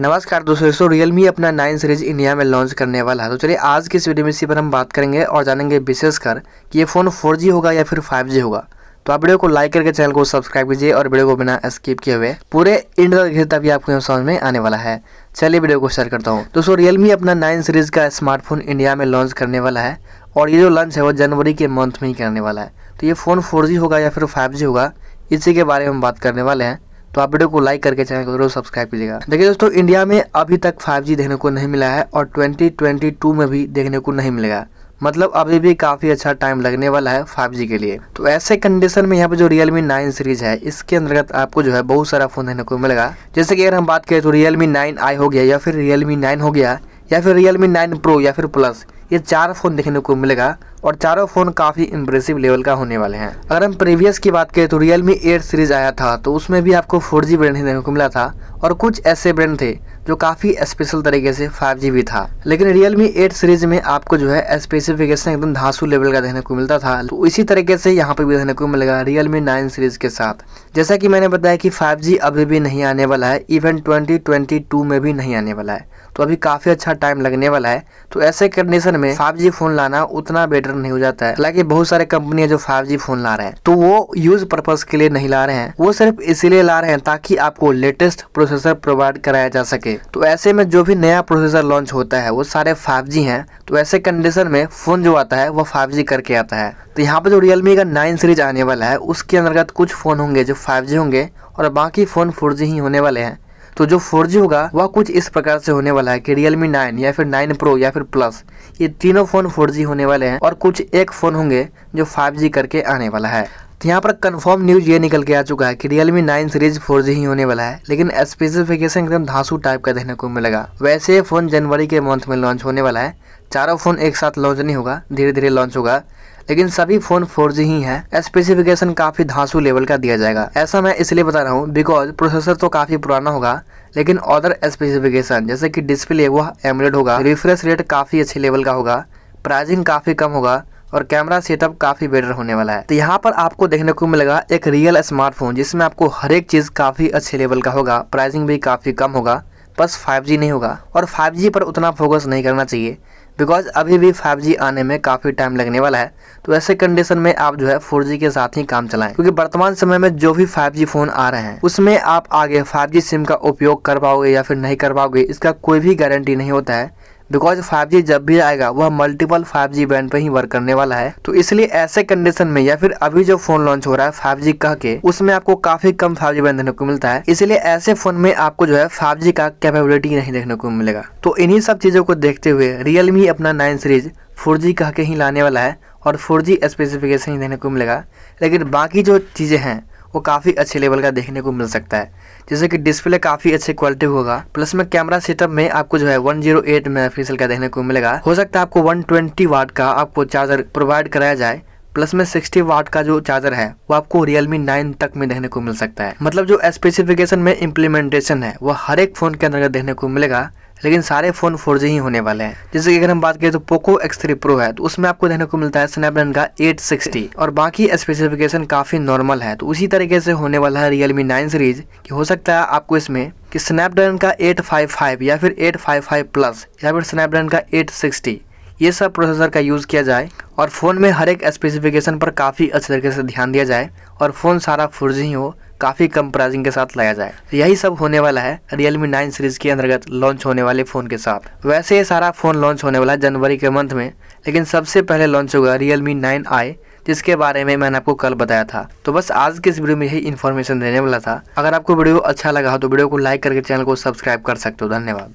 नमस्कार दोस्तों दोस्तों रियलमी अपना नाइन सीरीज इंडिया में लॉन्च करने वाला है तो चलिए आज की इस वीडियो में इसी पर हम बात करेंगे और जानेंगे विशेषकर कि ये फ़ोन 4G होगा या फिर 5G होगा तो आप वीडियो को लाइक करके चैनल को सब्सक्राइब कीजिए और वीडियो को बिना स्किप किए हुए पूरे घर तक घेर आपको समझ में आने वाला है चलिए वीडियो को शेयर करता हूँ दोस्तों रियलमी अपना नाइन सीरीज़ का स्मार्टफोन इंडिया में लॉन्च करने वाला है और ये जो लॉन्च है वो जनवरी के मंथ में ही करने वाला है तो ये फ़ोन फोर होगा या फिर फाइव होगा इसी के बारे में हम बात करने वाले हैं तो आप वीडियो को लाइक करके चैनल को जरूर सब्सक्राइब कीजिएगा देखिए दोस्तों इंडिया में अभी तक 5G देखने को नहीं मिला है और 2022 में भी देखने को नहीं मिलेगा मतलब अभी भी काफ़ी अच्छा टाइम लगने वाला है 5G के लिए तो ऐसे कंडीशन में यहाँ पे जो रियलमी नाइन सीरीज है इसके अंतर्गत आपको जो है बहुत सारा फ़ोन देखने को मिलेगा जैसे कि अगर हम बात करें तो Realme 9i हो गया या फिर रियलमी नाइन हो गया या फिर रियलमी नाइन प्रो या फिर प्लस ये चार फ़ोन देखने को मिलेगा और चारों फ़ोन काफ़ी इम्प्रेसिव लेवल का होने वाले हैं अगर हम प्रीवियस की बात करें तो रियल मी एट सीरीज़ आया था तो उसमें भी आपको फोर जी ब्रांड ही देखने को मिला था और कुछ ऐसे ब्रांड थे जो काफ़ी स्पेशल तरीके से फाइव जी भी था लेकिन रियल मी एट सीरीज़ में आपको जो है स्पेसिफिकेशन एकदम धांसू लेवल का देखने को मिलता था तो इसी तरीके से यहाँ पर भी देखने को मिलेगा रियल मी नाइन सीरीज़ के साथ जैसा कि मैंने बताया कि फाइव जी अभी भी नहीं आने वाला है इवन ट्वेंटी ट्वेंटी टू में भी नहीं आने वाला है तो अभी काफ़ी अच्छा टाइम लगने वाला है तो ऐसे कंडीशन में फाइव जी फ़ोन लाना उतना बेटर बेटर नहीं हो जाता है हालांकि बहुत सारे कंपनी जो फाइव फोन ला रहे हैं तो वो यूज पर्पज के लिए नहीं ला रहे हैं वो सिर्फ इसीलिए ला रहे हैं ताकि आपको लेटेस्ट प्रोसेसर प्रोवाइड कराया जा सके तो ऐसे में जो भी नया प्रोसेसर लॉन्च होता है वो सारे फाइव जी तो ऐसे कंडीशन में फोन जो आता है वो फाइव करके आता है तो यहाँ पर जो रियलमी का नाइन सीरीज आने वाला है उसके अंतर्गत कुछ फ़ोन होंगे जो फाइव होंगे और बाकी फ़ोन फोर ही होने वाले हैं तो जो फोर होगा वह कुछ इस प्रकार से होने वाला है कि रियलमी नाइन या फिर नाइन प्रो या फिर प्लस ये तीनों फ़ोन फोर होने वाले हैं और कुछ एक फ़ोन होंगे जो फाइव करके आने वाला है तो यहाँ पर कंफर्म न्यूज़ ये निकल के आ चुका है कि Realme 9 सीरीज 4G ही होने वाला है लेकिन स्पेसिफिकेशन एकदम धांसू टाइप का देखने को मिलेगा वैसे ये फ़ोन जनवरी के मंथ में लॉन्च होने वाला है चारों फ़ोन एक साथ लॉन्च नहीं होगा धीरे धीरे लॉन्च होगा लेकिन सभी फोन फोर ही है स्पेसिफिकेशन काफी धांसू लेवल का दिया जाएगा ऐसा मैं इसलिए बता रहा हूँ बिकॉज प्रोसेसर तो काफी पुराना होगा लेकिन अदर स्पेसिफिकेशन जैसे कि डिस्प्ले वह एमलेट होगा रिफ्रेश रेट काफी अच्छे लेवल का होगा प्राइसिंग काफी कम होगा और कैमरा सेटअप काफ़ी बेटर होने वाला है तो यहाँ पर आपको देखने को मिलेगा एक रियल स्मार्टफोन जिसमें आपको हर एक चीज़ काफ़ी अच्छे लेवल का होगा प्राइसिंग भी काफ़ी कम होगा बस 5G नहीं होगा और 5G पर उतना फोकस नहीं करना चाहिए बिकॉज अभी भी जी आने में काफ़ी टाइम लगने वाला है तो ऐसे कंडीशन में आप जो है जी के साथ ही काम चलाएं क्योंकि वर्तमान समय में जो भी जी फोन आ रहे हैं उसमें आप आगे जी सिम का उपयोग कर पाओगे या फिर नहीं कर पाओगे इसका कोई भी गारंटी नहीं होता है बिकॉज जी जब भी आएगा वह मल्टीपल फाइव जी बैंड पे ही वर्क करने वाला है तो इसलिए ऐसे कंडीशन में या फिर अभी जो फोन लॉन्च हो रहा है जी कह के उसमें आपको काफी कम फाइव जी बैंड देखने को मिलता है इसलिए ऐसे फोन में आपको जो है जी का कैपेबिलिटी नहीं देखने को मिलेगा तो इन्हीं सब चीजों को देखते हुए रियलमी अपना नाइन सीरीज फोर जी कह के ही लाने वाला है और फोर जी स्पेसिफिकेशन ही देने को मिलेगा लेकिन बाकी जो चीज़ें हैं वो काफ़ी अच्छे लेवल का देखने को मिल सकता है जैसे कि डिस्प्ले काफ़ी अच्छे क्वालिटी होगा प्लस में कैमरा सेटअप में आपको जो है 108 जीरो का देखने को मिलेगा हो सकता है आपको 120 वाट का आपको चार्जर प्रोवाइड कराया जाए प्लस में 60 वाट का जो चार्जर है वो आपको रियलमी नाइन तक में देखने को मिल सकता है मतलब जो स्पेसिफिकेशन में इम्प्लीमेंटेशन है वो हर एक फोन के अंदर देखने को मिलेगा लेकिन सारे फ़ोन फोर ही होने वाले हैं जैसे कि अगर हम बात करें तो पोको एक्स थ्री प्रो है तो उसमें आपको देखने को मिलता है स्नैपड्रैगन का 860 और बाकी स्पेसिफिकेशन काफ़ी नॉर्मल है तो उसी तरीके से होने वाला है रियलमी नाइन सीरीज कि हो सकता है आपको इसमें कि स्नैपड्रैगन का 855 या फिर 855 प्लस या फिर स्नैपड्रैगन का एट ये सब प्रोसेसर का यूज़ किया जाए और फ़ोन में हर एक स्पेसिफिकेशन पर काफ़ी अच्छे तरीके से ध्यान दिया जाए और फ़ोन सारा फोर ही हो काफ़ी कम प्राइसिंग के साथ लाया जाए यही सब होने वाला है Realme 9 सीरीज़ के अंतर्गत लॉन्च होने वाले फ़ोन के साथ वैसे ये सारा फ़ोन लॉन्च होने वाला है जनवरी के मंथ में लेकिन सबसे पहले लॉन्च होगा Realme 9i जिसके बारे में मैंने आपको कल बताया था तो बस आज के इस वीडियो में यही इन्फॉर्मेशन देने वाला था अगर आपको वीडियो अच्छा लगा हो तो वीडियो को लाइक करके चैनल को सब्सक्राइब कर सकते हो धन्यवाद